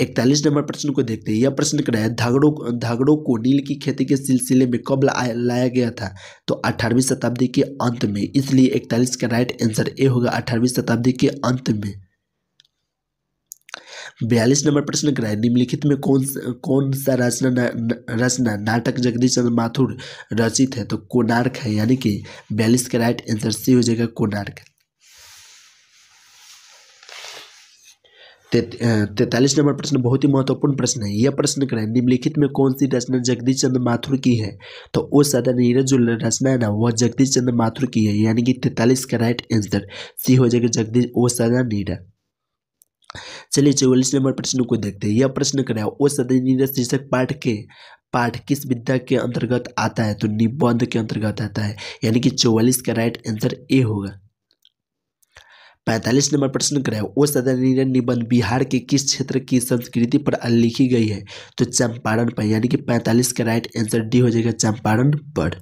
इकतालीस नंबर प्रश्न को देखते हैं यह प्रश्न है धागड़ों धागड़ों को नील की खेती के सिलसिले में कब लाया गया था तो अठारहवीं शताब्दी के अंत में इसलिए इकतालीस का राइट आंसर ए होगा अठारहवीं शताब्दी के अंत में बयालीस नंबर प्रश्न है निम्नलिखित में कौन कौन सा रचना रचना नाटक जगदीश चंद्र माथुर रचित है तो कोणार्क है यानी कि बयालीस का राइट आंसर सी हो जाएगा कोणार्क तैतालीस नंबर प्रश्न बहुत ही महत्वपूर्ण प्रश्न है यह प्रश्न करें निम्नलिखित में कौन सी रचना जगदीश चंद्र माथुर की है तो वो सदा नीरज जो रचना है ना वह जगदीश चंद्र माथुर की है यानी कि तैतालीस का राइट आंसर सी हो जाएगा जगदीश ओ सदा नीरा चलिए चौवालीस नंबर प्रश्न को देखते हैं यह प्रश्न कराया ओ सदा नीरज शीर्षक पाठ के पाठ किस विद्या के अंतर्गत आता है तो निबंध के अंतर्गत आता है यानी कि चौवालीस का राइट आंसर ए होगा पैंतालीस नंबर प्रश्न कराए वो सदर निबंध बिहार के किस क्षेत्र की संस्कृति पर लिखी गई है तो चंपारण पर यानी कि पैंतालीस का राइट आंसर डी हो जाएगा चंपारण पर